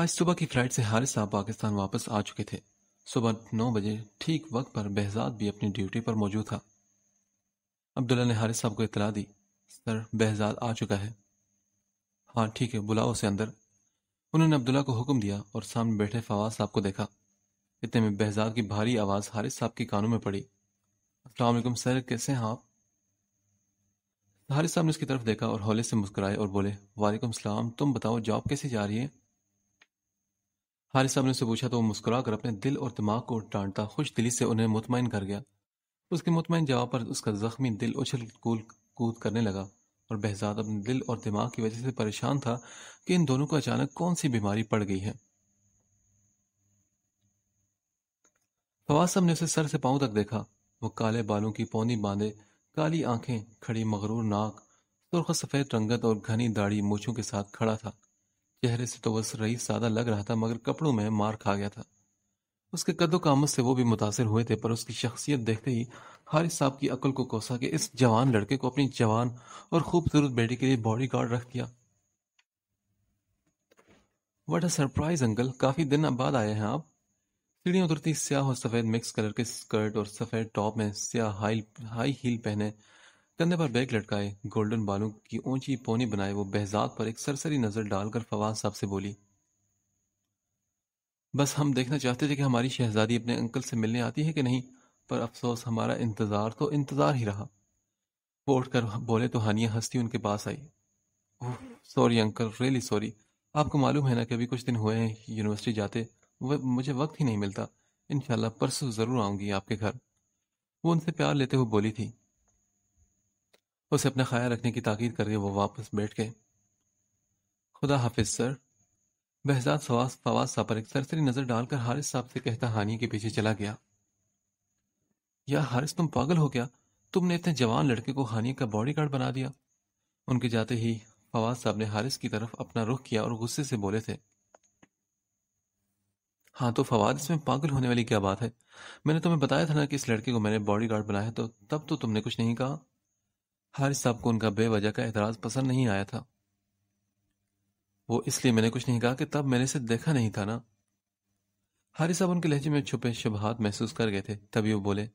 आज सुबह की फ्लाइट से हारिस साहब पाकिस्तान वापस आ चुके थे सुबह नौ बजे ठीक वक्त पर बहजाद भी अपनी ड्यूटी पर मौजूद था अब्दुल्ला ने हारिस साहब को इतला दी सर बहजाद आ चुका है हाँ ठीक है बुलाओ उसे अंदर उन्होंने अब्दुल्ला को हुक्म दिया और सामने बैठे फवाद साहब को देखा इतने में बहजाद की भारी आवाज़ हारिस साहब के कानों में पड़ी असलम सर कैसे हैं आप हारिस साहब ने उसकी तरफ देखा और हौले से मुस्कुराए और बोले वालेकुम सलाम तुम बताओ जॉब कैसे जा रही है हारिस साहब ने उसे पूछा तो वो मुस्कुरा कर अपने दिल और दिमाग को डांटता खुश दिली से उन्हें मुतमिन कर गया उसके मुतमिन जवाब पर उसका जख्मी दिल उछल कूल कूद करने लगा और बहजाद अपने दिल और दिमाग की वजह से परेशान था कि इन दोनों को अचानक कौन सी बीमारी पड़ गई है फवाद साहब ने उसे सर से पांव तक देखा वो काले बालों की पौनी बांधे काली आंखें खड़ी मगरूर नाक सुर्ख सफेद रंगत और घनी दाढ़ी मूछों के साथ खड़ा था चेहरे से तो बस रईस सादा लग रहा था मगर कपड़ों में मार खा गया था उसके कदो कामत से वो भी मुतासर हुए थे पर उसकी शख्सियत देखते ही हारिस साहब की अकल को कोसा के इस जवान लड़के को अपनी जवान और खूबसूरत बेटी के लिए बॉडी गार्ड रख दिया वट अ सरप्राइज अंकल काफी दिन बाद आए हैं आप सीढ़ियाँ उतरती स्याह और सफ़ेद मिक्स कलर के स्कर्ट और सफ़ेद टॉप में स्याह हाई हील पहने कंधे पर बैग लटकाए गोल्डन बालों की ऊंची पोनी बनाए वो बहजात पर एक सरसरी नजर डालकर फवाद साहब से बोली बस हम देखना चाहते थे कि हमारी शहजादी अपने अंकल से मिलने आती है कि नहीं पर अफसोस हमारा इंतजार तो इंतजार ही रहा वो उठकर बोले तो हानिया हंसती उनके पास आई सॉरी अंकल रियली सॉरी आपको मालूम है ना कि अभी कुछ दिन हुए हैं यूनिवर्सिटी जाते वह मुझे वक्त ही नहीं मिलता इनशाला परसों ज़रूर आऊंगी आपके घर वो उनसे प्यार लेते हुए बोली थी उसे अपना ख्याल रखने की ताकीद करके वो वापस बैठ गए खुदा हाफिज सर बहजाद सवास फवाद साहब पर एक सरसरी नजर डालकर हारिस साहब से कहता हानिया के पीछे चला गया या हारिस तुम पागल हो गया तुमने इतने जवान लड़के को हानिया का गार्ड बना दिया उनके जाते ही फवाद साहब ने हारिस की तरफ अपना रुख किया और गुस्से से बोले थे हाँ तो फवाद इसमें पागल होने वाली क्या बात है मैंने तुम्हें बताया था ना कि इस लड़के को मैंने बॉडीगार्ड बनाया तो तब तो तुमने कुछ नहीं कहा हारिस साहब को उनका बेवजह का एतराज़ पसंद नहीं आया था वो इसलिए मैंने कुछ नहीं कहा कि तब मैंने इसे देखा नहीं था ना हारिस साहब उनके लहजे में छुपे शबहात महसूस कर गए थे तभी वो बोले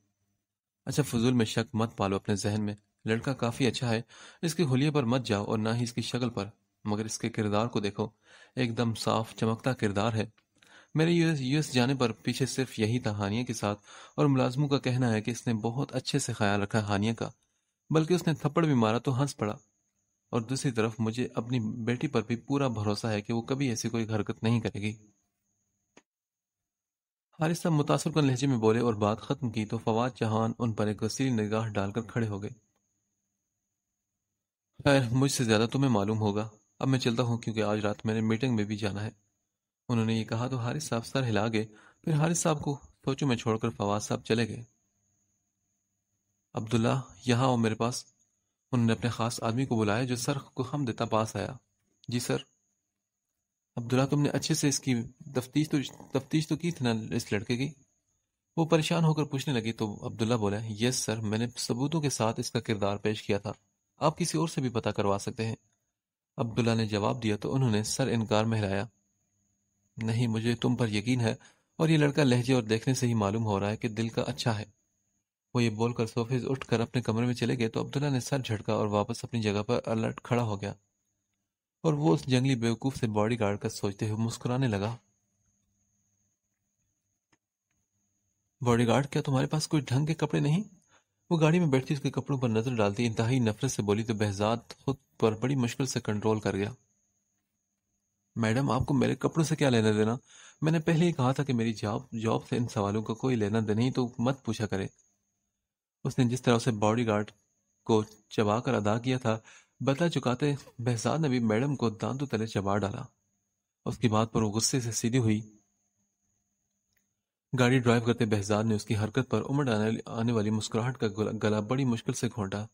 अच्छा फजूल में शक मत पालो अपने जहन में लड़का काफ़ी अच्छा है इसके होलिये पर मत जाओ और ना ही इसकी शक्ल पर मगर इसके किरदार को देखो एकदम साफ चमकता किरदार है मेरे यूएस यूएस जाने पर पीछे सिर्फ यही था हानिया के साथ और मुलाजमों का कहना है कि इसने बहुत अच्छे से ख्याल रखा हानिया का बल्कि उसने थप्पड़ भी मारा तो हंस पड़ा और दूसरी तरफ मुझे अपनी बेटी पर भी पूरा भरोसा है कि वो कभी ऐसी कोई हरकत नहीं करेगी हारिस साहब मुतासर कर लहजे में बोले और बात ख़त्म की तो फवाद चौहान उन पर एक गसील निगाह डालकर खड़े हो गए खैर मुझसे ज़्यादा तुम्हें मालूम होगा अब मैं चलता हूँ क्योंकि आज रात मैंने मीटिंग में भी जाना है उन्होंने ये कहा तो हारिस साहब सर हिला गए फिर हारिस साहब को सोचों में छोड़कर फवाद साहब चले गए अब्दुल्ला यहाँ आओ मेरे पास उन्होंने अपने खास आदमी को बुलाया जो सर को हम देता पास आया जी सर अब्दुल्ला तुमने अच्छे से इसकी तफ्तीश तो तफ्तीश तो की थी ना इस लड़के की वो परेशान होकर पूछने लगी तो अब्दुल्ला बोला यस सर मैंने सबूतों के साथ इसका किरदार पेश किया था आप किसी और से भी पता करवा सकते हैं अब्दुल्ला ने जवाब दिया तो उन्होंने सर इनकार में हिलाया नहीं मुझे तुम पर यकीन है और ये लड़का लहजे और देखने से ही मालूम हो रहा है कि दिल का अच्छा है वो ये बोलकर सोफे से उठकर अपने कमरे में चले गए तो अब्दुल्ला ने सर झटका और वापस अपनी जगह पर अलर्ट खड़ा हो गया और वो उस जंगली बेवकूफ से बॉडी गार्ड का सोचते हुए मुस्कुराने लगा गार्ड क्या तुम्हारे पास कोई ढंग के कपड़े नहीं वो गाड़ी में बैठती उसके कपड़ों पर नजर डालती इंतहाई नफरत से बोली तो बहजाद खुद पर बड़ी मुश्किल से कंट्रोल कर गया मैडम आपको मेरे कपड़ों से क्या लेना देना मैंने पहले ही कहा था कि मेरी जॉब जॉब से इन सवालों का कोई लेना देना ही तो मत पूछा करे उसने जिस तरह से बॉडीगार्ड को चबाकर अदा किया था बता चुकाते बहजाद ने भी मैडम को दांतों तले चबा डाला उसकी बात पर वो गुस्से से सीधी हुई गाड़ी ड्राइव करते बहजाद ने उसकी हरकत पर उमड़ आने, आने वाली मुस्कुराहट का गला बड़ी मुश्किल से घोंटा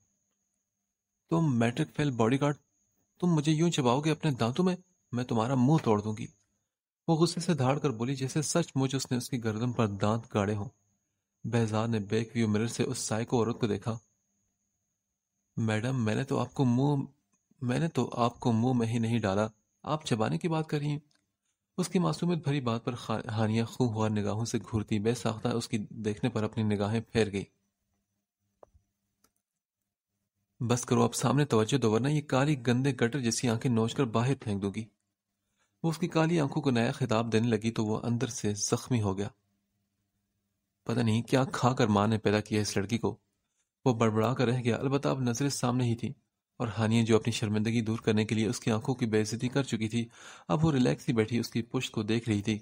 तुम मैट्रिक फेल बॉडीगार्ड तुम मुझे यूं चबाओगे अपने दांतों में मैं तुम्हारा मुंह तोड़ दूंगी वो गुस्से से धाड़ कर बोली जैसे सचमुच उसने उसकी गर्दन पर दांत गाड़े हों बेहजाद ने बैक व्यू मिरर से उस साइको औरत को देखा मैडम मैंने तो आपको मुंह मैंने तो आपको मुंह में ही नहीं डाला आप चबाने की बात कर रही हैं उसकी मासूमियत भरी बात पर हानिया हुआ निगाहों से घूरती बेसाख्ता उसकी देखने पर अपनी निगाहें फेर गई बस करो आप सामने तवज्जो दो वरना ये काली गंदे गटर जैसी आंखें नोच कर बाहर फेंक दूंगी वो उसकी काली आंखों को नया खिताब देने लगी तो वह अंदर से जख्मी हो गया पता नहीं क्या खा कर माँ ने पैदा किया इस लड़की को वो बड़बड़ा कर रह गया अलबत्त अब नजरें सामने ही थी और हानिया जो अपनी शर्मिंदगी दूर करने के लिए उसकी आंखों की बेइज्जती कर चुकी थी अब वो रिलैक्स ही बैठी उसकी पुष्ट को देख रही थी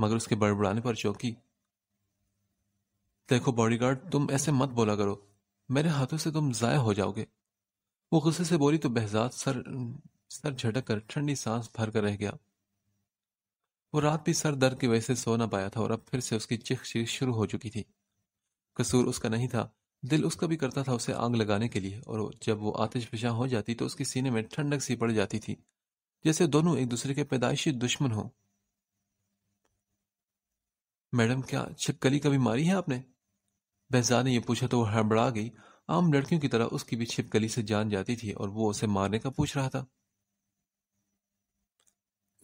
मगर उसके बड़बड़ाने पर चौंकी देखो बॉडीगार्ड तुम ऐसे मत बोला करो मेरे हाथों से तुम जाया हो जाओगे वो गुस्से से बोली तो बहजाद सर सर झटक कर ठंडी सांस भर कर रह गया वो रात भी सर दर्द की वजह से सो ना पाया था और अब फिर से उसकी चिख चीख शुरू हो चुकी थी कसूर उसका नहीं था दिल उसका भी करता था उसे आग लगाने के लिए और जब वो आतिश फिशा हो जाती तो उसके सीने में ठंडक सी पड़ जाती थी जैसे दोनों एक दूसरे के पैदाइशी दुश्मन हो मैडम क्या छिपकली कभी मारी है आपने बहजा ने यह पूछा तो वह हड़बड़ा गई आम लड़कियों की तरह उसकी भी छिपकली से जान जाती थी और वो उसे मारने का पूछ रहा था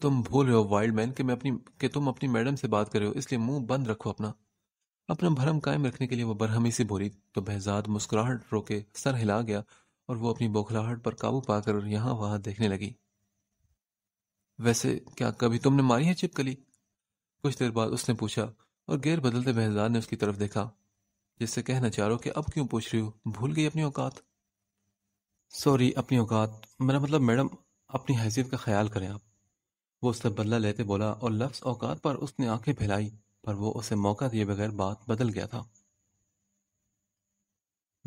तुम भूल रहे हो वाइल्ड मैन कि मैं अपनी कि तुम अपनी मैडम से बात कर रहे हो इसलिए मुंह बंद रखो अपना अपना भरम कायम रखने के लिए वो बरहमी से बोली तो बहजाद मुस्कुराहट रोके सर हिला गया और वो अपनी बौखलाहट पर काबू पाकर यहां वहां देखने लगी वैसे क्या कभी तुमने मारी है चिपकली कुछ देर बाद उसने पूछा और गैर बदलते बहजाद ने उसकी तरफ देखा जिससे कहना चाह रहा कि अब क्यों पूछ रही हो भूल गई अपनी औकात सॉरी अपनी औकात मेरा मतलब मैडम अपनी हैसियत का ख्याल करें आप वो उससे बदला लेते बोला और लफ्स औकात पर उसने आंखें फैलाई पर वो उसे मौका दिए बगैर बात बदल गया था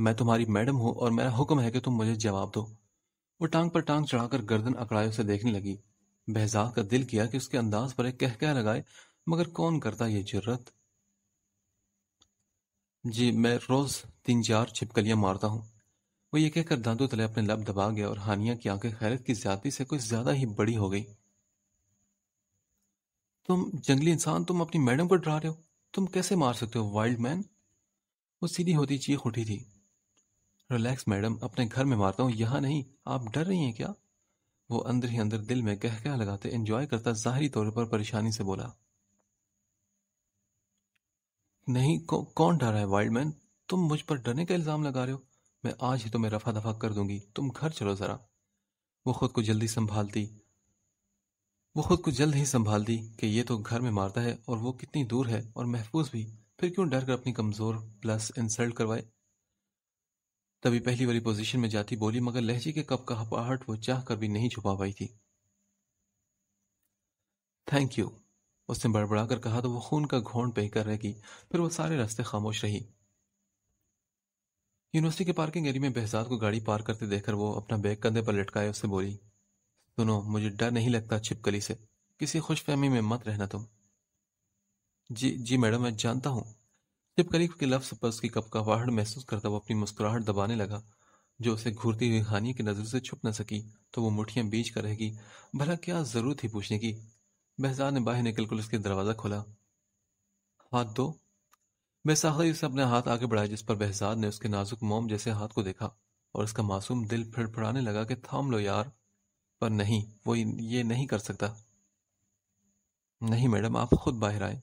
मैं तुम्हारी मैडम हूं और मेरा हुक्म है कि तुम मुझे जवाब दो वो टांग पर टांग चढ़ाकर गर्दन अकड़ाए उसे देखने लगी बहजाद का दिल किया कि उसके अंदाज पर एक कह कह लगाए मगर कौन करता ये जरूरत जी मैं रोज तीन चार छिपकलियां मारता हूँ वो ये कहकर दादू तले अपने लब दबा गया और हानिया की आंखें खैरत की ज्यादा से कुछ ज्यादा ही बड़ी हो गई तुम जंगली इंसान तुम अपनी मैडम को डरा रहे हो तुम कैसे मार सकते हो वाइल्ड मैन वो सीधी होती चीख उठी थी रिलैक्स मैडम अपने घर में मारता हूँ यहाँ नहीं आप डर रही हैं क्या वो अंदर ही अंदर दिल में कह कह लगाते एंजॉय करता जाहरी तौर पर परेशानी से बोला नहीं कौ, कौन डर रहा है वाइल्ड मैन तुम मुझ पर डरने का इल्ज़ाम लगा रहे हो मैं आज ही तुम्हें रफा दफा कर दूंगी तुम घर चलो ज़रा वो खुद को जल्दी संभालती वो खुद को जल्द ही संभाल दी कि ये तो घर में मारता है और वो कितनी दूर है और महफूज भी फिर क्यों डर कर अपनी कमजोर प्लस इंसल्ट करवाए तभी पहली वाली पोजीशन में जाती बोली मगर लहजे के कप का हपाहट वो चाह कर भी नहीं छुपा पाई थी थैंक यू उसने बड़बड़ा कर कहा तो वो खून का घोंट पे कर रह गई फिर वो सारे रास्ते खामोश रही यूनिवर्सिटी के पार्किंग एरिया में बहजाद को गाड़ी पार करते देखकर वो अपना बैग कंधे पर लटकाए उससे बोली सुनो मुझे डर नहीं लगता छिपकली से किसी खुशफहमी में मत रहना तुम जी जी मैडम मैं जानता हूँ छिपकली के लफ्ज पर उसकी कपकावाहट महसूस करता वो अपनी मुस्कुराहट दबाने लगा जो उसे घूरती हुई हानि की नजर से छुप न सकी तो वो मुठियां बीच कर रहेगी भला क्या जरूरत थी पूछने की बहजाद ने बाहर निकलकर उसके दरवाजा खोला हाथ दो बेसाखी उसे अपने हाथ आगे बढ़ाया जिस पर बहजाद ने उसके नाजुक मोम जैसे हाथ को देखा और उसका मासूम दिल फिड़फड़ाने लगा कि थाम लो यार पर नहीं वो ये नहीं कर सकता नहीं मैडम आप खुद बाहर आए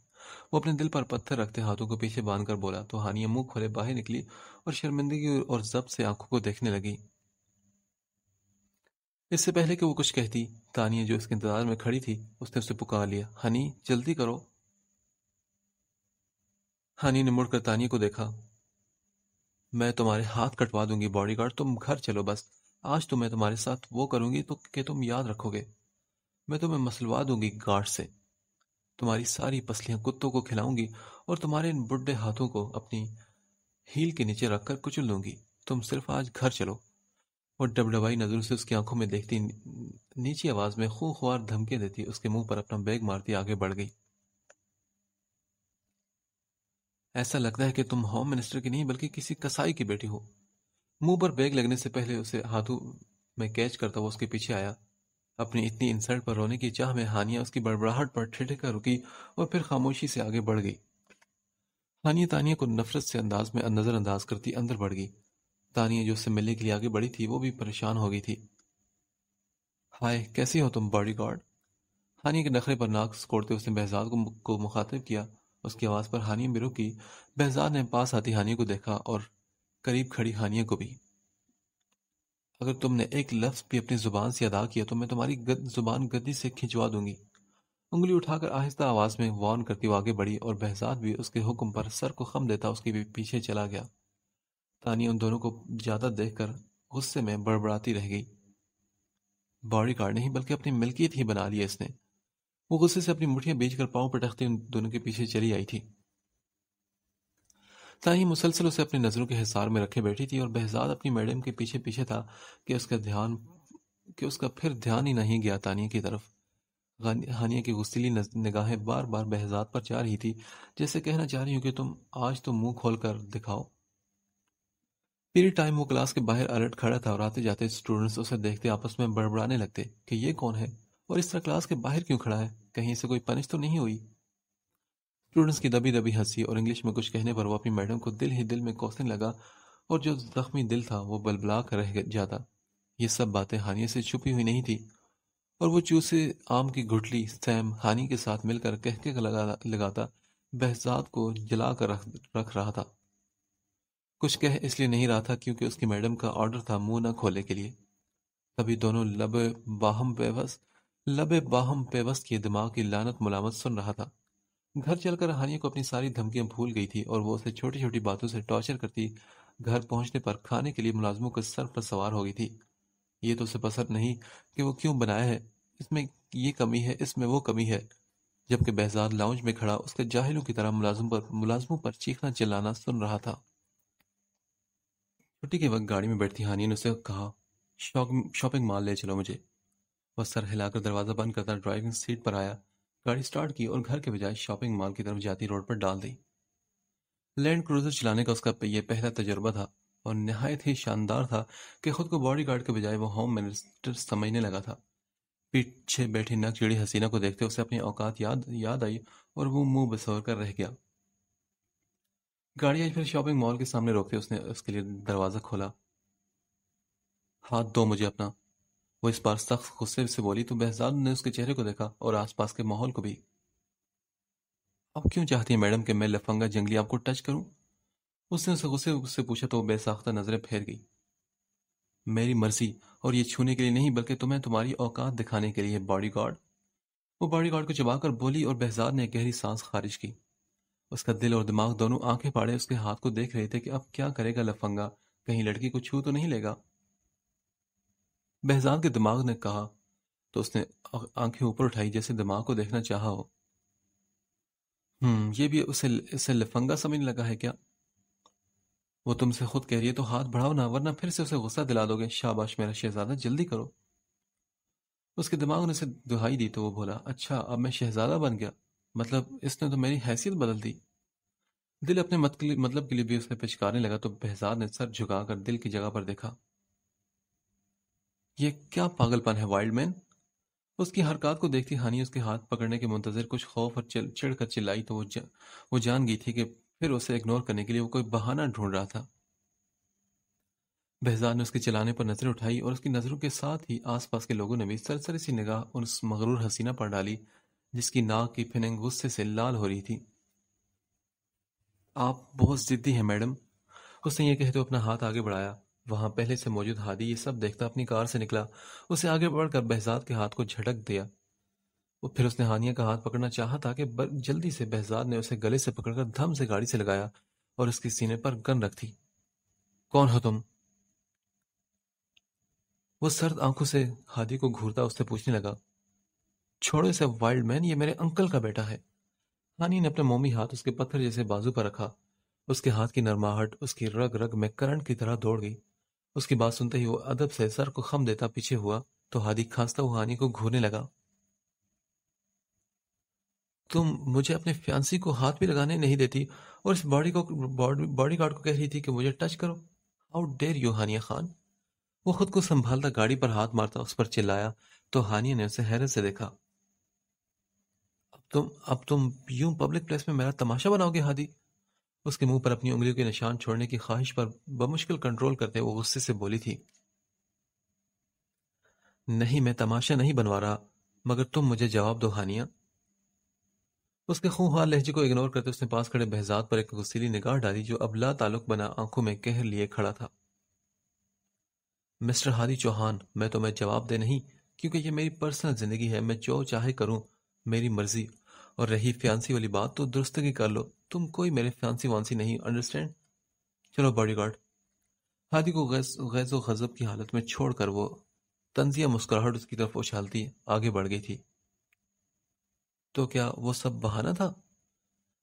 वो अपने दिल पर पत्थर रखते हाथों को पीछे बांध कर बोला तो हानिया मुंह खोले बाहर निकली और शर्मिंदगी और जब से आंखों को देखने लगी इससे पहले कि वो कुछ कहती तानिया जो उसके इंतजार में खड़ी थी उसने उसे पुकार लिया हनी जल्दी करो हनी ने मुड़कर तानिया को देखा मैं तुम्हारे हाथ कटवा दूंगी बॉडीगार्ड तुम घर चलो बस आज तो मैं तुम्हारे साथ वो करूंगी तो कि तुम याद रखोगे मैं तुम्हें मसलवा दूंगी गार्ड से तुम्हारी सारी पसलियां कुत्तों को खिलाऊंगी और तुम्हारे इन बुढ़े हाथों को अपनी हील के नीचे रखकर कुचल दूंगी तुम सिर्फ आज घर चलो और डबडबाई नजरों से उसकी आंखों में देखती नीची आवाज में खूं खुआर धमके देती उसके मुंह पर अपना बैग मारती आगे बढ़ गई ऐसा लगता है कि तुम होम मिनिस्टर की नहीं बल्कि किसी कसाई की बेटी हो मुंह पर बैग लगने से पहले उसे हाथों में कैच करता हुआ उसके पीछे आया अपनी इतनी इंसल्ट पर रोने की चाह में हानिया उसकी बड़बड़ाहट पर ठिठक रुकी और फिर खामोशी से आगे बढ़ गई हानिया तानिया को नफरत से अंदाज में नजरअंदाज करती अंदर बढ़ गई तानिया जो उससे मिलने के लिए आगे बढ़ी थी वो भी परेशान हो गई थी हाय कैसी हो तुम बॉडी गार्ड हानिया के नखरे पर नाक स्कोड़ते उसने बहजाद को, को मुखातिब किया उसकी आवाज़ पर हानिया भी रुकी बहजाद ने पास आती हानिया को देखा और करीब खड़ी हानिया को भी अगर तुमने एक लफ्ज भी अपनी जुबान से अदा किया तो मैं तुम्हारी गद, जुबान गद्दी से खिंचवा दूंगी उंगली उठाकर आहिस्ता आवाज में वार्न करती हुआ आगे बढ़ी और बहजाद भी उसके हुक्म पर सर को खम देता उसके भी पीछे चला गया तानिया उन दोनों को ज्यादा देखकर गुस्से में बड़बड़ाती रह गई बॉडी गार्ड नहीं बल्कि अपनी मिल्कियत ही बना लिया इसने वो गुस्से से अपनी मुठियां बेचकर कर पाँव पटकती उन दोनों के पीछे चली आई थी ताही मुसलसल उसे अपनी नज़रों के हिसार में रखे बैठी थी और बहजाद अपनी मैडम के पीछे पीछे था कि उसका ध्यान कि उसका फिर ध्यान ही नहीं गया तानिया की तरफ हानिया की गुस्तीली निगाहें बार बार बहजाद पर जा रही थी जैसे कहना चाह रही हूँ कि तुम आज तो मुंह खोल कर दिखाओ पीरियड टाइम वो क्लास के बाहर अलर्ट खड़ा था और आते जाते स्टूडेंट्स उसे देखते आपस में बड़बड़ाने लगते कि ये कौन है और इस तरह क्लास के बाहर क्यों खड़ा है कहीं से कोई पनिश तो नहीं हुई स्टूडेंट्स की दबी दबी हंसी और इंग्लिश में कुछ कहने पर वो अपनी मैडम को दिल ही दिल में कोसने लगा और जो जख्मी दिल था वो बलबला कर रह जाता ये सब बातें हानिया से छुपी हुई नहीं थी और वो चूसे आम की घुटली सैम हानि के साथ मिलकर कहके लगा लगाता बहजात को जला कर रख रख रहा था कुछ कह इसलिए नहीं रहा था क्योंकि उसकी मैडम का ऑर्डर था मुंह न खोले के लिए तभी दोनों लब बाहम पेवस लब बाहम पेवस के दिमाग की लानत मुलामत सुन रहा था घर चलकर हानिया को अपनी सारी धमकियां भूल गई थी और वो उसे छोटी छोटी बातों से टॉर्चर करती घर पहुंचने पर खाने के लिए मुलाजमों के सर पर सवार हो गई थी ये तो उसे पसंद नहीं कि वो क्यों बनाया है इसमें ये कमी है इसमें वो कमी है जबकि बहजाद लाउंज में खड़ा उसके जाहिलों की तरह मुलाजम पर मुलाजमों पर चीखना चिल्लाना सुन रहा था छुट्टी के वक्त गाड़ी में बैठती हानिया ने उसे कहा शॉपिंग मॉल ले चलो मुझे वह सर हिलाकर दरवाज़ा बंद करता ड्राइविंग सीट पर आया गाड़ी स्टार्ट की और घर के बजाय शॉपिंग मॉल की तरफ जाती रोड पर डाल दी लैंड क्रूजर चलाने का उसका यह पहला तजुर्बा था और नहायत ही शानदार था कि खुद को गार्ड के बजाय वो होम मिनिस्टर समझने लगा था पीछे बैठी नक जड़ी हसीना को देखते उसे अपनी औकात याद याद आई और वो मुंह बसोर कर रह गया गाड़ी आज फिर शॉपिंग मॉल के सामने रोकते उसने उसके लिए दरवाज़ा खोला हाथ दो मुझे अपना वो इस बार सख्त गुस्से से बोली तो बहजाद ने उसके चेहरे को देखा और आसपास के माहौल को भी अब क्यों चाहती है मैडम कि मैं लफंगा जंगली आपको टच करूं? उसने उसे गुस्से से पूछा तो वो बेसाख्ता नजरें फेर गई मेरी मर्जी और ये छूने के लिए नहीं बल्कि तुम्हें तुम्हारी औकात दिखाने के लिए बॉडी गार्ड वो बॉडी गार्ड को चबाकर बोली और बहजाद ने गहरी सांस खारिज की उसका दिल और दिमाग दोनों आंखें पाड़े उसके हाथ को देख रहे थे कि अब क्या करेगा लफंगा कहीं लड़की को छू तो नहीं लेगा बहजान के दिमाग ने कहा तो उसने आंखें ऊपर उठाई जैसे दिमाग को देखना चाहा हो हम्म ये भी उसे इसे लफंगा समझने लगा है क्या वो तुमसे खुद कह रही है तो हाथ बढ़ाओ ना वरना फिर से उसे गुस्सा दिला दोगे शाबाश मेरा शहजादा जल्दी करो उसके दिमाग ने उसे दुहाई दी तो वो बोला अच्छा अब मैं शहजादा बन गया मतलब इसने तो मेरी हैसियत बदल दी दिल अपने मतलब के लिए भी उसे पिचकारने लगा तो बहजाद ने सर झुकाकर दिल की जगह पर देखा ये क्या पागलपन है वाइल्ड मैन उसकी हरकत को देखती हानि उसके हाथ पकड़ने के मुंतजर कुछ खौफ और चिल चिड़ कर चिल्लाई तो वो जा, वो जान गई थी कि फिर उसे इग्नोर करने के लिए वो कोई बहाना ढूंढ रहा था बहजान ने उसके चलाने पर नजर उठाई और उसकी नजरों के साथ ही आसपास के लोगों ने भी सरसरी सी निगाह उस मगरूर हसीना पर डाली जिसकी नाक की फिनिंग गुस्से से लाल हो रही थी आप बहुत जिद्दी हैं मैडम उसने ये कहते तो अपना हाथ आगे बढ़ाया वहां पहले से मौजूद हादी ये सब देखता अपनी कार से निकला उसे आगे बढ़कर बहजाद के हाथ को झटक दिया वो फिर उसने हानिया का हाथ पकड़ना चाहा था कि जल्दी से बहजाद ने उसे गले से पकड़कर धम से गाड़ी से लगाया और उसके सीने पर गन रख दी कौन हो तुम वो सर्द आंखों से हादी को घूरता उससे पूछने लगा छोड़ो इसे वाइल्ड मैन ये मेरे अंकल का बेटा है हानी ने अपने मोमी हाथ उसके पत्थर जैसे बाजू पर रखा उसके हाथ की नरमाहट उसकी रग रग में करंट की तरह दौड़ गई उसकी बात सुनते ही वो अदब से सर को खम देता पीछे हुआ तो हादी खांसता हुआ हानि को घूरने लगा तुम मुझे अपने फ्यांसी को हाथ भी लगाने नहीं देती और इस बॉडी को बॉडी गार्ड को कह रही थी कि मुझे टच करो how dare you Hania Khan वो खुद को संभालता गाड़ी पर हाथ मारता उस पर चिल्लाया तो हानिया ने उसे हैरत से देखा अब तुम अब तुम यूं पब्लिक प्लेस में मेरा तमाशा बनाओगे हादी उसके मुंह पर अपनी उंगलियों के निशान छोड़ने की ख्वाहिश पर बमुश्किल कंट्रोल करते वो गुस्से से बोली थी नहीं मैं तमाशा नहीं बनवा रहा मगर तुम मुझे जवाब दो हानिया उसके खूंखार लहजे को इग्नोर करते उसने पास खड़े बहजाद पर एक गुस्सीली निगाह डाली जो अब ला ताल्लुक बना आंखों में कहर लिए खड़ा था मिस्टर हादी चौहान मैं तुम्हें जवाब दे नहीं क्योंकि ये मेरी पर्सनल जिंदगी है मैं जो चाहे करूं मेरी मर्जी और रही फ्यांसी वाली बात तो दुरुस्तगी कर लो तुम कोई मेरे फ्यांसी वांसी नहीं अंडरस्टैंड चलो बॉडी गार्ड हादी को गैस गैस गजब की हालत में छोड़कर वो तंजिया मुस्कुराहट उसकी तरफ उछालती आगे बढ़ गई थी तो क्या वो सब बहाना था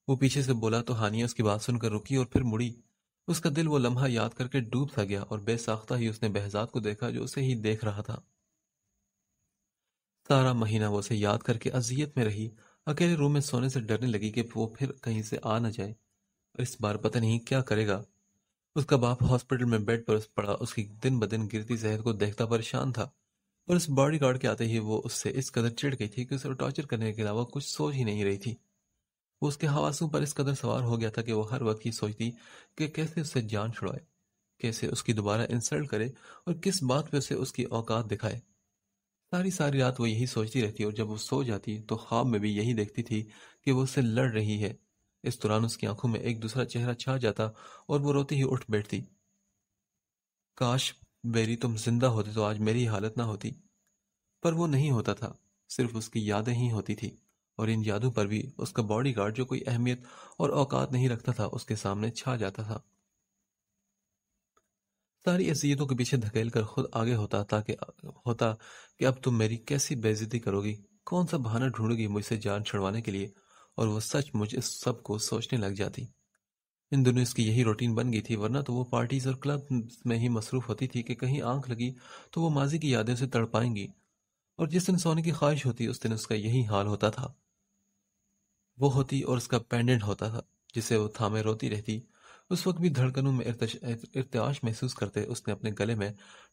वो पीछे से बोला तो हानिया उसकी बात सुनकर रुकी और फिर मुड़ी उसका दिल वो लम्हा याद करके डूब सा गया और बेसाख्ता ही उसने बहजात को देखा जो उसे ही देख रहा था सारा महीना वो उसे याद करके अजियत में रही अकेले रूम में सोने से डरने लगी कि वो फिर कहीं से आ ना जाए और इस बार पता नहीं क्या करेगा उसका बाप हॉस्पिटल में बेड पर पड़ा उसकी दिन ब दिन गिरती सेहत को देखता परेशान था और उस गार्ड के आते ही वो उससे इस कदर चिढ़ गई थी कि उसे टॉर्चर करने के अलावा कुछ सोच ही नहीं रही थी वो उसके हवासों पर इस कदर सवार हो गया था कि वो हर वक्त ही सोचती कि कैसे उससे जान छुड़ाए कैसे उसकी दोबारा इंसल्ट करे और किस बात पे उसे उसकी औकात दिखाए सारी सारी रात वो यही सोचती रहती और जब वो सो जाती तो ख्वाब में भी यही देखती थी कि वो उससे लड़ रही है इस दौरान उसकी आंखों में एक दूसरा चेहरा छा जाता और वो रोती ही उठ बैठती काश बेरी तुम जिंदा होते तो आज मेरी हालत ना होती पर वो नहीं होता था सिर्फ उसकी यादें ही होती थी और इन यादों पर भी उसका बॉडीगार्ड जो कोई अहमियत और औकात नहीं रखता था उसके सामने छा जाता था सारी अजियतों के पीछे धकेल कर खुद आगे होता ताकि होता कि अब तुम मेरी कैसी बेजती करोगी कौन सा बहाना ढूंढोगी मुझसे जान छुड़वाने के लिए और वो सच मुझ इस सब को सोचने लग जाती इन दोनों इसकी यही रूटीन बन गई थी वरना तो वो पार्टीज और क्लब में ही मसरूफ होती थी कि कहीं आंख लगी तो वो माजी की यादें से तड़ पाएंगी और जिस दिन सोने की ख्वाहिश होती उस दिन उसका यही हाल होता था वो होती और उसका पेंडेंट होता था जिसे वो थामे रोती रहती उस वक्त भी धड़कनों में इर्त्याश महसूस करते उसने अपने गले में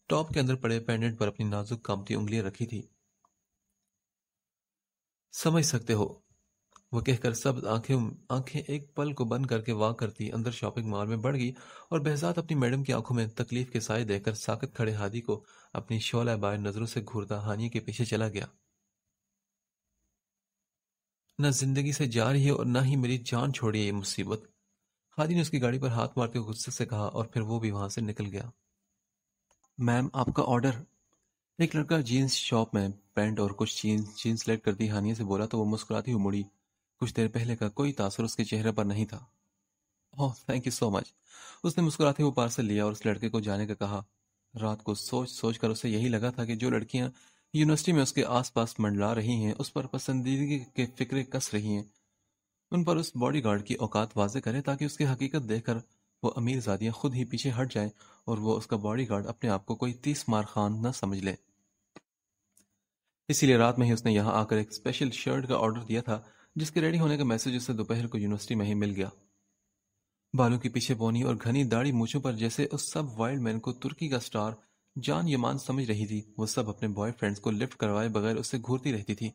टॉप के अंदर पड़े पेंडेंट पर अपनी नाजुक कामती उंगलियां रखी थी समझ सकते हो वो कहकर सब आंखें आंखें एक पल को बंद करके वाह करती अंदर शॉपिंग मॉल में बढ़ गई और बहजात अपनी मैडम की आंखों में तकलीफ के साय देकर साकत खड़े हादी को अपनी शोला बाय नजरों से घूरता हानि के पीछे चला गया न जिंदगी से जा रही है और न ही मेरी जान छोड़ी ये मुसीबत हादी ने उसकी गाड़ी पर हाथ मारते हुए गुस्से से कहा और फिर वो भी वहां से निकल गया मैम आपका ऑर्डर एक लड़का जीन्स शॉप में पैंट और कुछ जीन्स जीन्स कर करती हानिया से बोला तो वो मुस्कुराती हुई मुड़ी कुछ देर पहले का कोई तासर उसके चेहरे पर नहीं था oh thank you so much उसने मुस्कुराते हुए पार्सल लिया और उस लड़के को जाने का कहा रात को सोच सोच कर उसे यही लगा था कि जो लड़कियां यूनिवर्सिटी में उसके आसपास मंडला रही हैं उस पर पसंदीदगी के फिक्रे कस रही हैं उन पर उस बॉडीगार्ड की औकात वाजे करें ताकि उसकी हकीकत देखकर वो अमीर जादियाँ खुद ही पीछे हट जाए और वो उसका बॉडीगार्ड अपने आप को कोई तीस मार खान न समझ ले इसीलिए रात में ही उसने यहाँ आकर एक स्पेशल शर्ट का ऑर्डर दिया था जिसके रेडी होने का मैसेज उसे दोपहर को यूनिवर्सिटी में ही मिल गया बालों के पीछे बोनी और घनी दाढ़ी मूछों पर जैसे उस सब वाइल्ड मैन को तुर्की का स्टार जान यमान समझ रही थी वो सब अपने बॉयफ्रेंड्स को लिफ्ट करवाए बगैर उससे घूरती रहती थी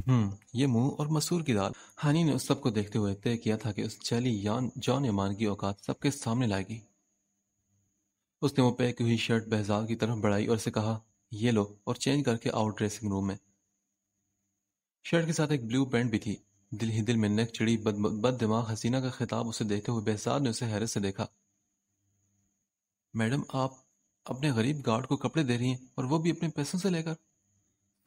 हम्म ये मुंह और मसूर की दाल। हनी ने उस सबको देखते हुए तय किया था कि उस चैली यान जॉन ईमान की औकात सबके सामने लाएगी। उसने वो पैक हुई शर्ट बहजाल की तरफ बढ़ाई और उसे कहा, ये लो और चेंज करके आउट ड्रेसिंग रूम में। शर्ट के साथ एक ब्लू पैंट भी थी। दिल ही दिल में नक चिड़ी बद, बद दिमाग हसीना का खिताब उसे देखते हुए बहजाद ने उसे हैरत से देखा। मैडम आप अपने गरीब गार्ड को कपड़े दे रही हैं और वो भी अपने पैसों से लेकर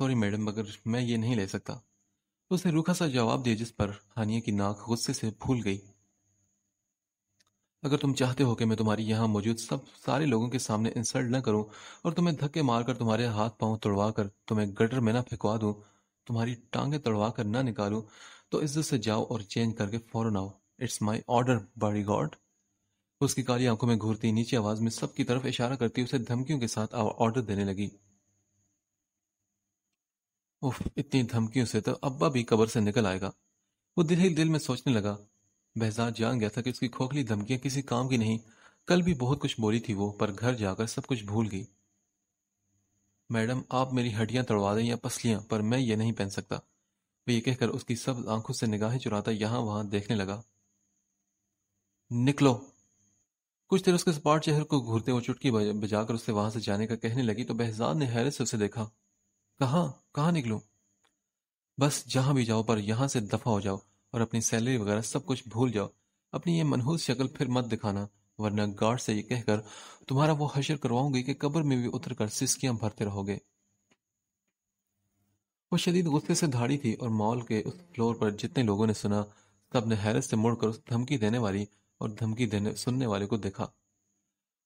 सॉरी मैडम मगर मैं ये नहीं ले सकता तो उसने रूखा सा जवाब दिया जिस पर हानिया की नाक गुस्से से फूल गई अगर तुम चाहते हो कि मैं तुम्हारी यहाँ मौजूद सब सारे लोगों के सामने इंसल्ट न करूं और तुम्हें धक्के मारकर तुम्हारे हाथ पांव तोड़वा कर तुम्हें गटर में ना फेंकवा दूं तुम्हारी टांगे तोड़वा कर ना निकालूं तो इज्जत से जाओ और चेंज करके फौरन आओ it's my order bodyguard उसकी काली आंखों में घूरती नीचे आवाज में सबकी तरफ इशारा करती उसे धमकियों के साथ ऑर्डर देने लगी उफ इतनी धमकियों से तो अब्बा भी कब्र से निकल आएगा वो दिल ही दिल में सोचने लगा बहजाद जान गया था कि उसकी खोखली धमकियां किसी काम की नहीं कल भी बहुत कुछ बोली थी वो पर घर जाकर सब कुछ भूल गई मैडम आप मेरी हड्डियां तड़वा दें या पसलियां पर मैं ये नहीं पहन सकता वो ये कहकर उसकी सब आंखों से निगाहें चुराता यहां वहां देखने लगा निकलो कुछ देर उसके सपाट चेहरे को घूरते हुए चुटकी बजाकर उसे वहां से जाने का कहने लगी तो बहजाद ने हैरत से उसे देखा कहा कहा निकलो बस जहां भी जाओ पर यहां से दफा हो जाओ और अपनी सैलरी वगैरह सब कुछ भूल जाओ अपनी ये मनहूस शक्ल फिर मत दिखाना वरना गार्ड से ये कहकर तुम्हारा वो हशर करवाऊंगी कि कब्र में भी कर सिस्कियां भरते रहोगे वो शदीद गुस्से से धाड़ी थी और मॉल के उस फ्लोर पर जितने लोगों ने सुना सब ने हैरत से मुड़कर उस धमकी देने वाली और धमकी देने सुनने वाले को देखा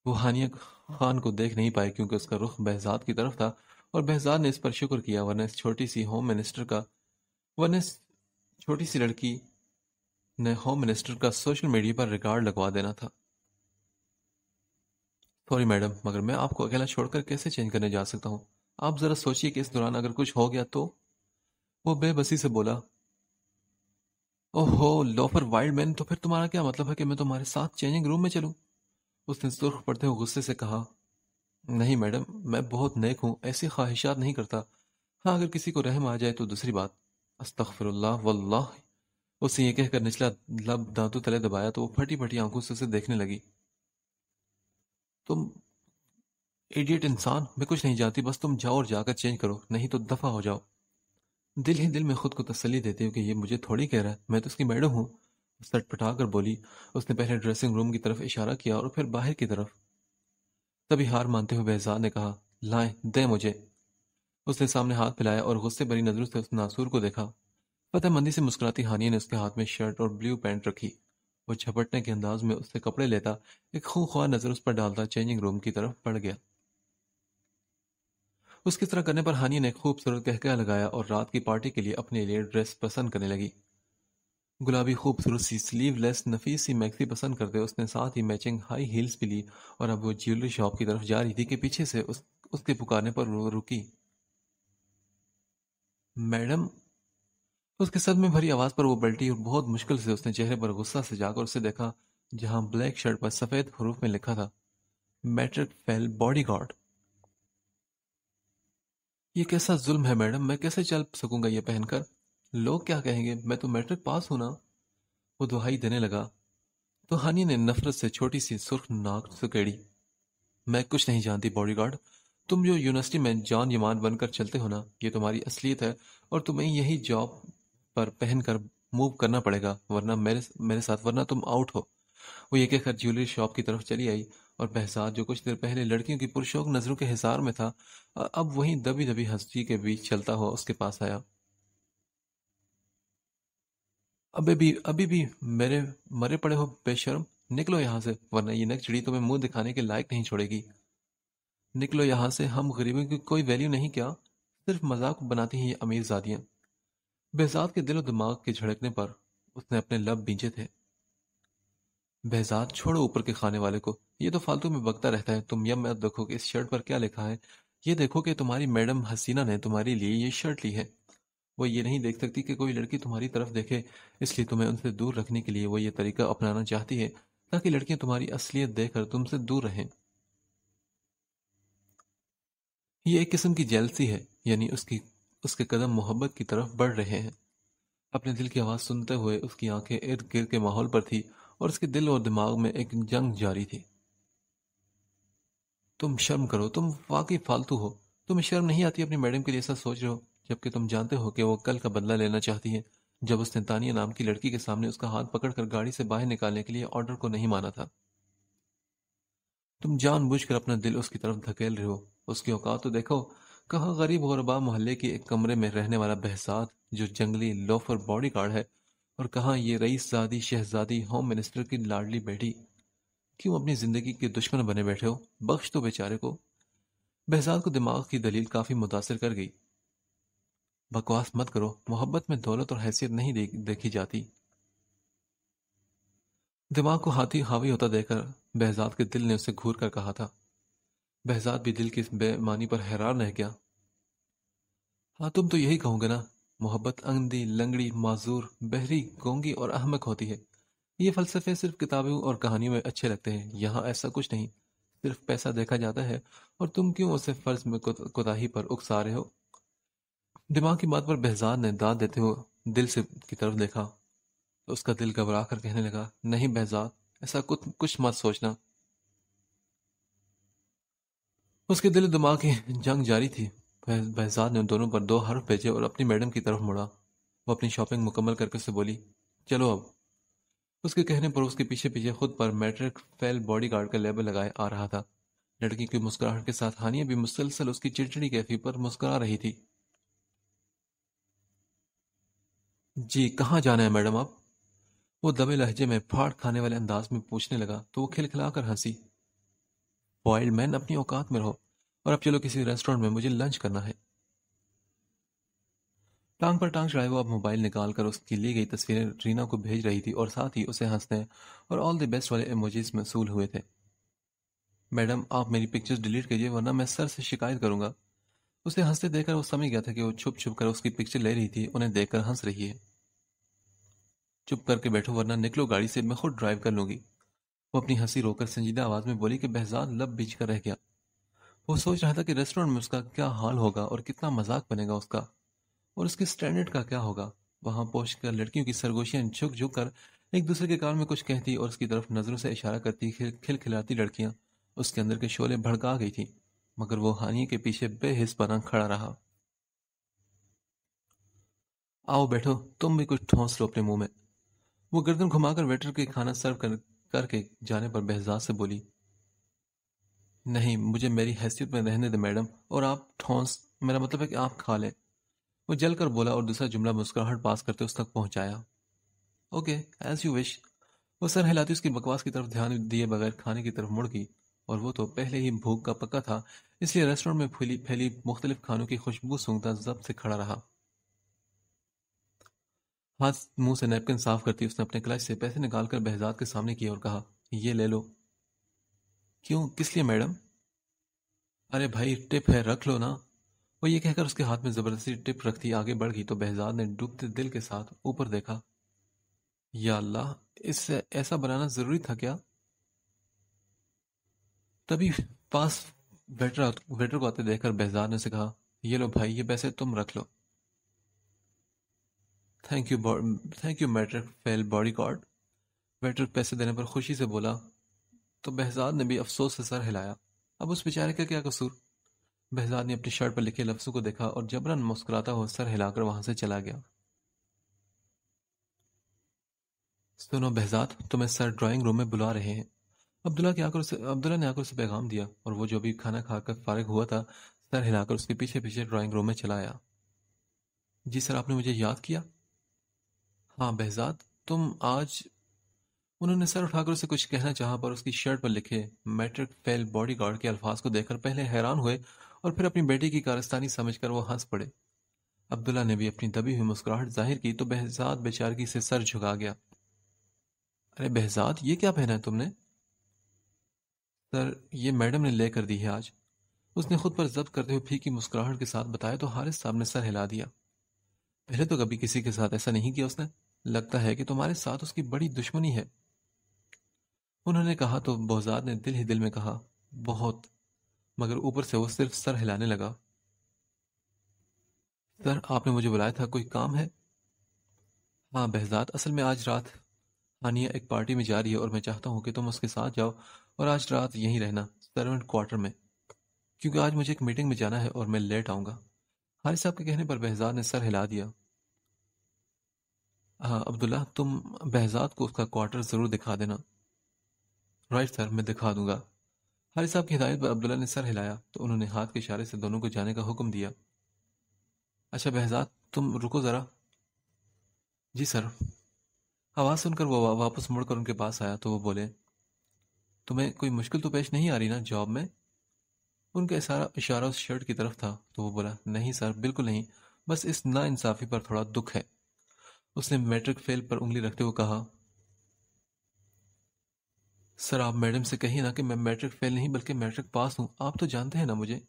वो हानिया खान को देख नहीं पाए क्योंकि उसका रुख बहजात की तरफ था और बहजाद ने इस पर शुक्र किया वरना इस छोटी सी होम मिनिस्टर का वरना इस छोटी सी लड़की ने होम मिनिस्टर का सोशल मीडिया पर रिकॉर्ड लगवा देना था सॉरी मैडम मगर मैं आपको अकेला छोड़कर कैसे चेंज करने जा सकता हूँ आप जरा सोचिए कि इस दौरान अगर कुछ हो गया तो वो बेबसी से बोला ओहो लोफर वाइल्ड मैन तो फिर तुम्हारा क्या मतलब है कि मैं तुम्हारे साथ चेंजिंग रूम में चलूं उसने सुर्ख पड़ते हुए गुस्से से कहा नहीं मैडम मैं बहुत नेक हूँ ऐसी ख्वाहिशात नहीं करता हाँ अगर किसी को रहम आ जाए तो दूसरी बात अस्तफर वल्लाह उसे ये कहकर निचला लब दांतों तले दबाया तो वो फटी फटी आंखों से उसे देखने लगी तुम एडियट इंसान मैं कुछ नहीं जाती बस तुम जाओ और जाकर चेंज करो नहीं तो दफा हो जाओ दिल ही दिल में खुद को तसली देती हूँ कि ये मुझे थोड़ी कह रहा है मैं तो उसकी मैडम हूँ सटपटा कर बोली उसने पहले ड्रेसिंग रूम की तरफ इशारा किया और फिर बाहर की तरफ तभी हार मानते हुए बेजार ने कहा लाए दे मुझे उसने सामने हाथ फैलाया और गुस्से भरी नजरों से उस नासूर को देखा फतेह मंदी से मुस्कुराती हानिया ने उसके हाथ में शर्ट और ब्लू पैंट रखी वो झपटने के अंदाज में उससे कपड़े लेता एक खूखवा नजर उस पर डालता चेंजिंग रूम की तरफ पड़ गया उसकी तरह करने पर हानिया ने खूबसूरत कहकह लगाया और रात की पार्टी के लिए अपने लिए ड्रेस पसंद करने लगी गुलाबी खूबसूरत सी स्लीवलेस नफीस सी मैक्सी पसंद करते उसने साथ ही मैचिंग हाई हील्स भी ली और अब वो ज्वेलरी शॉप की तरफ जा रही थी कि पीछे से उस उसके पुकारने पर रुकी मैडम उसके सदमे भरी आवाज़ पर वो पलटी और बहुत मुश्किल से उसने चेहरे पर गुस्सा से जाकर उसे देखा जहां ब्लैक शर्ट पर सफ़ेद हरूफ में लिखा था मैट्रिक फेल बॉडी गार्ड ये कैसा जुल्म है मैडम मैं कैसे चल सकूंगा ये पहनकर लोग क्या कहेंगे मैं तो मैट्रिक पास हूं ना वो दुहाई देने लगा तो हानिया ने नफरत से छोटी सी सुर्ख नाक सुकेड़ी मैं कुछ नहीं जानती बॉडीगार्ड तुम जो यूनिवर्सिटी में जान यमान बनकर चलते हो ना ये तुम्हारी असलियत है और तुम्हें यही जॉब पर पहनकर मूव करना पड़ेगा वरना मेरे मेरे साथ वरना तुम आउट हो वो ये कहकर ज्वेलरी शॉप की तरफ चली आई और बहसात जो कुछ देर पहले लड़कियों की पुरशोक नजरों के हिसार में था अब वहीं दबी दबी हस्ती के बीच चलता हुआ उसके पास आया अभी भी अभी भी मेरे मरे पड़े हो बेशर्म निकलो यहाँ से वरना ये चिड़ी तुम्हें मुंह दिखाने के लायक नहीं छोड़ेगी निकलो यहाँ से हम गरीबों की कोई वैल्यू नहीं क्या सिर्फ मजाक बनाती हैं ये अमीर जादियाँ बहजाद के दिल और दिमाग के झड़कने पर उसने अपने लब बींचे थे बहजाद छोड़ो ऊपर के खाने वाले को ये तो फालतू में बकता रहता है तुम यम मत देखो कि इस शर्ट पर क्या लिखा है ये देखो कि तुम्हारी मैडम हसीना ने तुम्हारे लिए ये शर्ट ली है वो ये नहीं देख सकती कि कोई लड़की तुम्हारी तरफ देखे इसलिए तुम्हें उनसे दूर रखने के लिए वो ये तरीका अपनाना चाहती है ताकि लड़कियां तुम्हारी असलियत देखकर तुमसे दूर रहें ये एक किस्म की जेलसी है यानी उसकी उसके कदम मोहब्बत की तरफ बढ़ रहे हैं अपने दिल की आवाज़ सुनते हुए उसकी आंखें इर्द गिर्द के माहौल पर थी और उसके दिल और दिमाग में एक जंग जारी थी तुम शर्म करो तुम वाकई फालतू हो तुम्हें शर्म नहीं आती अपनी मैडम के लिए ऐसा सोच रहे हो जबकि तुम जानते हो कि वो कल का बदला लेना चाहती है जब उसने तानिया नाम की लड़की के सामने उसका हाथ पकड़कर गाड़ी से बाहर निकालने के लिए ऑर्डर को नहीं माना था तुम जानबूझकर अपना दिल उसकी तरफ धकेल रहे हो उसकी औकात तो देखो कहा गरीब और बा मोहल्ले के एक कमरे में रहने वाला बहसात जो जंगली लोफर बॉडी गार्ड है और कहा यह रईस जादी शहजादी होम मिनिस्टर की लाडली बेटी क्यों अपनी जिंदगी के दुश्मन बने बैठे हो बख्श तो बेचारे को बहसात को दिमाग की दलील काफी मुतासर कर गई बकवास मत करो मोहब्बत में दौलत और हैसियत नहीं दे, देखी जाती दिमाग को हाथी हावी होता देखकर बहजाद के दिल ने उसे घूर कर कहा था बहजाद भी दिल की इस बेमानी पर हैरान रह गया हाँ तुम तो यही कहोगे ना मोहब्बत अंगदी लंगड़ी माजूर बहरी गोंगी और अहमक होती है ये फलसफे सिर्फ किताबों और कहानियों में अच्छे लगते हैं यहाँ ऐसा कुछ नहीं सिर्फ पैसा देखा जाता है और तुम क्यों उसे फर्ज में कोताही पर उकसा रहे हो दिमाग की बात पर बेहजाद ने दाद देते हुए दिल से की तरफ देखा तो उसका दिल घबरा कर कहने लगा नहीं बेहजाद ऐसा कुछ कुछ मत सोचना उसके दिल दिमाग की जंग जारी थी बहजाद ने दोनों पर दो हर्फ भेजे और अपनी मैडम की तरफ मुड़ा वो अपनी शॉपिंग मुकम्मल करके उससे बोली चलो अब उसके कहने पर उसके पीछे पीछे खुद पर मैट्रिक फेल बॉडी गार्ड का लेबल लगाए आ रहा था लड़की की मुस्कुराहट के साथ हानिया भी मुसलसल उसकी चिड़चिड़ी कैफी पर मुस्कुरा रही थी जी, कहाँ जाना है मैडम आप वो दबे लहजे में फाड़ खाने वाले अंदाज में पूछने लगा तो वो खिलखिलाकर हंसी। वाइल्ड मैन अपनी औकात में रहो और अब चलो किसी रेस्टोरेंट में मुझे लंच करना है। टांग पर टांग चढ़ाए वो अब मोबाइल निकालकर उसकी ली गई तस्वीरें रीना को भेज रही थी और साथ ही उसे हंसने और ऑल द बेस्ट वाले इमोजीज मसूल हुए थे। मैडम आप मेरी पिक्चर्स डिलीट कीजिए वरना मैं सर से शिकायत करूंगा उसे हंसते देखकर वो समझ गया था कि वो छुप छुप कर उसकी पिक्चर ले रही थी उन्हें देखकर हंस रही है चुप करके बैठो वरना निकलो गाड़ी से मैं खुद ड्राइव कर लूंगी वो अपनी हंसी रोकर संजीदा आवाज में बोली कि बहजाद लब बीच कर रह गया वो सोच रहा था कि रेस्टोरेंट में उसका क्या हाल होगा और कितना मजाक बनेगा उसका और उसके स्टैंडर्ड का क्या होगा वहां पहुंच कर लड़कियों की सरगोशियां झुक झुक कर एक दूसरे के कान में कुछ कहती और उसकी तरफ नजरों से इशारा करती खिल खिलखिलाती लड़कियां उसके अंदर के शोले भड़का गई थी मगर वो हानि के पीछे बेहिस बना खड़ा रहा आओ बैठो तुम भी कुछ ठोंस लो अपने मुंह में वो गर्दन घुमाकर वेटर के खाना सर्व कर, करके जाने पर बेहजाज से बोली नहीं मुझे मेरी हैसियत में रहने दे मैडम और आप ठोंस मेरा मतलब है कि आप खा लें वो जल कर बोला और दूसरा जुमला मुस्कुराहट पास करते उस तक पहुंचाया ओके एज यू विश वो सर हिलाती उसकी बकवास की तरफ ध्यान दिए बगैर खाने की तरफ मुड़ गई और वो तो पहले ही भूख का पक्का था इसलिए रेस्टोरेंट में फैली फैली मुख्तलिफ खानों की खुशबू सूंघता जब से खड़ा रहा हाथ मुंह से नैपकिन साफ करती उसने अपने क्लच से पैसे निकालकर बहजाद के सामने किए और कहा ये ले लो क्यों किस लिए मैडम अरे भाई टिप है रख लो ना वो ये कहकर उसके हाथ में ज़बरदस्ती टिप रखती आगे बढ़ गई तो बहजाद ने डूबते दिल के साथ ऊपर देखा या अल्लाह इससे ऐसा बनाना ज़रूरी था क्या तभी पास वेटर वेटर को आते देखकर बेजार ने से कहा ये लो भाई ये पैसे तुम रख लो thank you thank you matric fail bodyguard waiter पैसे देने पर खुशी से बोला तो बहजाद ने भी अफसोस से सर हिलाया अब उस बेचारे का क्या कसूर बहजाद ने अपनी शर्ट पर लिखे लफ्जों को देखा और जबरन मुस्कुराता हुआ सर हिलाकर वहां से चला गया सुनो बहजाद तुम्हें सर ड्राइंग रूम में बुला रहे हैं अब्दुल्ला के आकर उसे अब्दुल्ला ने आकर उसे पैगाम दिया और वो जो भी खाना खाकर फारिग हुआ था सर हिलाकर उसके पीछे पीछे ड्राइंग रूम में चला आया जी सर आपने मुझे याद किया हाँ बहजाद तुम आज उन्होंने सर उठाकर उसे कुछ कहना चाहा पर उसकी शर्ट पर लिखे मैट्रिक फेल बॉडी गार्ड के अल्फाज को देखकर पहले हैरान हुए और फिर अपनी बेटी की कारस्तानी समझकर वो हंस पड़े अब्दुल्ला ने भी अपनी दबी हुई मुस्कुराहट जाहिर की तो बहजाद बेचारगी से सर झुका गया अरे बहजाद ये क्या पहना है तुमने सर ये मैडम ने ले कर दी है आज उसने खुद पर जब्त करते हुए फीकी मुस्कुराहट के साथ बताया तो हारिस साहब ने सर हिला दिया पहले तो कभी किसी के साथ ऐसा नहीं किया उसने लगता है कि तुम्हारे साथ उसकी बड़ी दुश्मनी है उन्होंने कहा तो बहजाद ने दिल ही दिल में कहा बहुत मगर ऊपर से वो सिर्फ सर हिलाने लगा सर आपने मुझे बुलाया था कोई काम है हाँ बहजाद असल में आज रात हानिया एक पार्टी में जा रही है और मैं चाहता हूँ कि तुम उसके साथ जाओ और आज रात यहीं रहना सर्वेंट क्वार्टर में क्योंकि आज मुझे एक मीटिंग में जाना है और मैं लेट आऊंगा हारिस साहब के कहने पर बहजाद ने सर हिला दिया हाँ अब्दुल्ला तुम बहजाद को उसका क्वार्टर ज़रूर दिखा देना राइट सर मैं दिखा दूंगा हारिस साहब की हिदायत पर अब्दुल्ला ने सर हिलाया तो उन्होंने हाथ के इशारे से दोनों को जाने का हुक्म दिया अच्छा बहजाद तुम रुको ज़रा जी सर आवाज़ सुनकर वो वापस मुड़कर उनके पास आया तो वो बोले तुम्हें कोई मुश्किल तो पेश नहीं आ रही ना जॉब में उनका इशारा इशारा उस शर्ट की तरफ था तो वो बोला नहीं सर बिल्कुल नहीं बस इस नाइंसाफ़ी पर थोड़ा दुख है उसने मैट्रिक फेल पर उंगली रखते हुए कहा सर आप मैडम से कहिए ना कि मैं मैट्रिक फेल नहीं बल्कि मैट्रिक पास हूं आप तो जानते हैं ना मुझे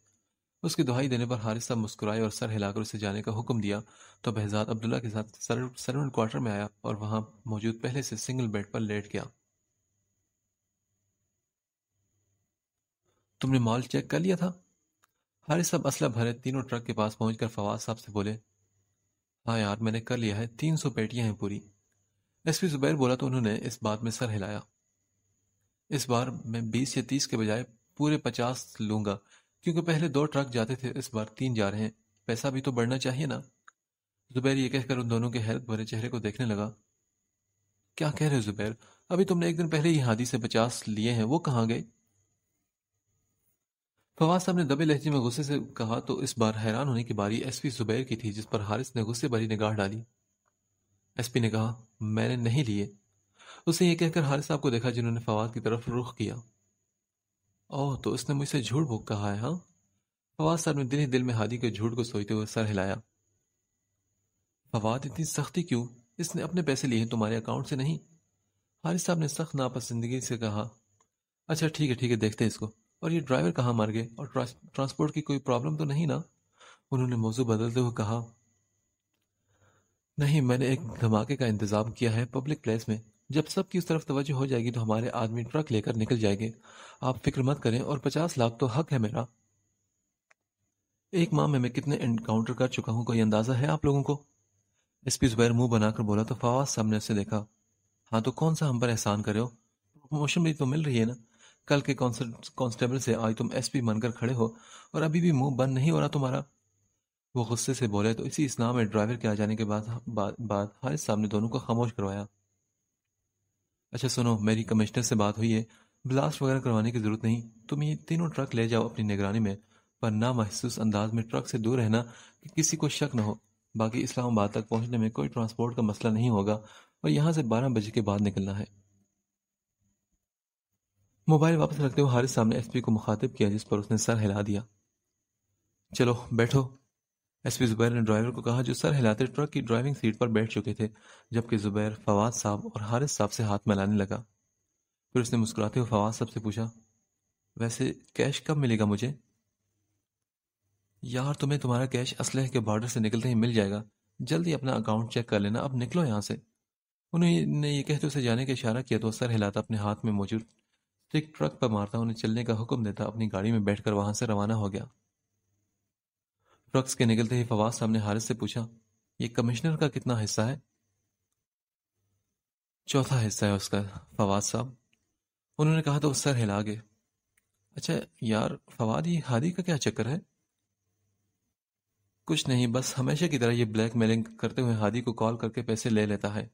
उसकी दुहाई देने पर हारिस साहब मुस्कुराए और सर हिलाकर उसे जाने का हुक्म दिया तो बहजाद अब्दुल्ला के साथ सर्वेंट क्वार्टर में आया और वहां मौजूद पहले से सिंगल बेड पर लेट गया तुमने मॉल चेक कर लिया था हारिस सब असला भरे तीनों ट्रक के पास पहुंचकर फवाद साहब से बोले हाँ यार मैंने कर लिया है तीन सौ पेटियां हैं पूरी एस पी जुबैर बोला तो उन्होंने इस बात में सर हिलाया इस बार मैं बीस या तीस के बजाय पूरे पचास लूंगा क्योंकि पहले दो ट्रक जाते थे इस बार तीन जा रहे हैं पैसा भी तो बढ़ना चाहिए ना जुबैर ये कहकर उन दोनों के हैरत भरे चेहरे को देखने लगा क्या कह रहे हो जुबैर अभी तुमने एक दिन पहले ही हादी से पचास लिए हैं वो कहाँ गए फवाद साहब ने दबे लहजे में गुस्से से कहा तो इस बार हैरान होने की बारी एसपी जुबैर की थी जिस पर हारिस ने गुस्से भरी निगाह डाली एसपी ने कहा मैंने नहीं लिए उसे यह कहकर हारिस साहब को देखा जिन्होंने फवाद की तरफ रुख किया ओह तो उसने मुझसे झूठ भूख कहा है हाँ फवाद साहब ने दिल ही दिल में हादी के झूठ को सोचते हुए सर हिलाया फवाद इतनी सख्ती क्यों इसने अपने पैसे लिए तुम्हारे अकाउंट से नहीं हारिस साहब ने सख्त नापसंदगी से कहा अच्छा ठीक है ठीक है देखते हैं इसको और ये ड्राइवर कहाँ मर गए और ट्रांसपोर्ट की कोई प्रॉब्लम तो नहीं ना उन्होंने मौजू बदलते हुए कहा नहीं मैंने एक धमाके का इंतजाम किया है पब्लिक प्लेस में जब सबकी उस तरफ तवज्जो हो जाएगी तो हमारे आदमी ट्रक लेकर निकल जाएंगे आप फिक्र मत करें और पचास लाख तो हक है मेरा एक माह में मैं कितने एनकाउंटर कर चुका हूँ कोई अंदाजा है आप लोगों को एस पी जुबैर मुंह बनाकर बोला तो फवाज साहब ने उसे देखा हाँ तो कौन सा हम पर एहसान करे हो प्रमोशन भी तो मिल रही है ना कल के कांस्टेबल से आज तुम एसपी बनकर खड़े हो और अभी भी मुंह बंद नहीं हो रहा तुम्हारा वो गुस्से से बोले तो इसी इस्लाम में ड्राइवर के आ जाने के बाद बाद, हारिस साहब ने दोनों को खामोश करवाया अच्छा सुनो मेरी कमिश्नर से बात हुई है ब्लास्ट वगैरह करवाने की जरूरत नहीं तुम ये तीनों ट्रक ले जाओ अपनी निगरानी में पर ना महसूस अंदाज में ट्रक से दूर रहना कि किसी को शक न हो बाकी इस्लामाबाद तक पहुंचने में कोई ट्रांसपोर्ट का मसला नहीं होगा और यहाँ से बारह बजे के बाद निकलना है मोबाइल वापस रखते हुए हारिस सामने एसपी को मुखातिब किया जिस पर उसने सर हिला दिया चलो बैठो एसपी जुबैर ने ड्राइवर को कहा जो सर हिलाते ट्रक की ड्राइविंग सीट पर बैठ चुके थे जबकि जुबैर फवाद साहब और हारिस साहब से हाथ मिलाने लगा फिर उसने मुस्कुराते हुए फवाद साहब से पूछा वैसे कैश कब मिलेगा मुझे यार तुम्हें तुम्हारा कैश असलह के बॉर्डर से निकलते ही मिल जाएगा जल्दी अपना अकाउंट चेक कर लेना अब निकलो यहाँ से उन्होंने ये कहते तो उसे जाने का इशारा किया तो सर हिलाता अपने हाथ में मौजूद एक ट्रक पर मारता उन्हें चलने का हुक्म देता अपनी गाड़ी में बैठकर वहां से रवाना हो गया ट्रक्स के निकलते ही फवाद साहब ने हारिस से पूछा ये कमिश्नर का कितना हिस्सा है चौथा हिस्सा है उसका फवाद साहब उन्होंने कहा तो सर हिला गए अच्छा यार फवाद ये हादी का क्या चक्कर है कुछ नहीं बस हमेशा की तरह ये ब्लैक मेलिंग करते हुए हादी को कॉल करके पैसे ले लेता है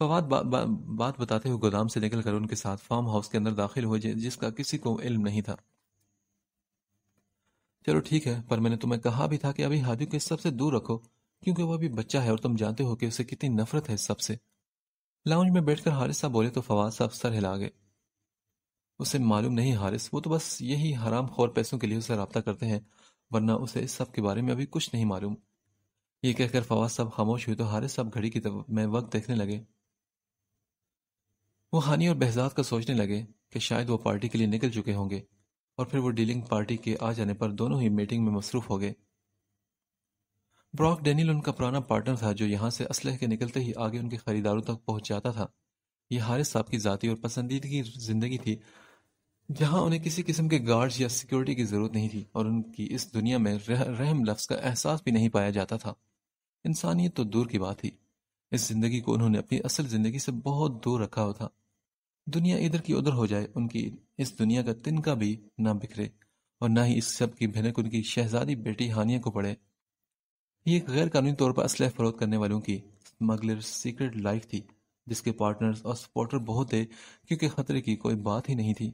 फवाद बा, बा, बात बताते हुए गोदाम से निकलकर उनके साथ फार्म हाउस के अंदर दाखिल हुए जिसका किसी को इल्म नहीं था चलो ठीक है पर मैंने तुम्हें कहा भी था कि अभी हादी के सबसे दूर रखो क्योंकि वह अभी बच्चा है और तुम जानते हो कि उसे कितनी नफरत है सबसे लाउंज में बैठकर हारिस साहब बोले तो फवाद साहब सर हिला गए उसे मालूम नहीं हारिस वो तो बस यही हराम खोर पैसों के लिए उसे रबता करते हैं वरना उसे इस सब के बारे में अभी कुछ नहीं मालूम ये कहकर फवाद साहब खामोश हुए तो हारिस साहब घड़ी की तरफ में वक्त देखने लगे वो हानि और बहजाद का सोचने लगे कि शायद वो पार्टी के लिए निकल चुके होंगे और फिर वो डीलिंग पार्टी के आ जाने पर दोनों ही मीटिंग में मसरूफ हो गए ब्रॉक डेनियल उनका पुराना पार्टनर था जो यहाँ से असलह के निकलते ही आगे उनके खरीदारों तक पहुँच जाता था यह हारिस साहब की ज़ाती और पसंदीदगी ज़िंदगी थी जहाँ उन्हें किसी किस्म के गार्ड्स या सिक्योरिटी की ज़रूरत नहीं थी और उनकी इस दुनिया में रह, रहम लफ्ज़ का एहसास भी नहीं पाया जाता था इंसानियत तो दूर की बात थी इस ज़िंदगी को उन्होंने अपनी असल ज़िंदगी से बहुत दूर रखा हुआ था दुनिया इधर की उधर हो जाए उनकी इस दुनिया का तिनका भी ना बिखरे और ना ही इस सब की भिनक उनकी शहजादी बेटी हानिया को पड़े ये गैर कानूनी तौर पर असलह फरोत करने वालों की स्मगलर सीक्रेट लाइफ थी जिसके पार्टनर्स और सपोर्टर बहुत थे क्योंकि खतरे की कोई बात ही नहीं थी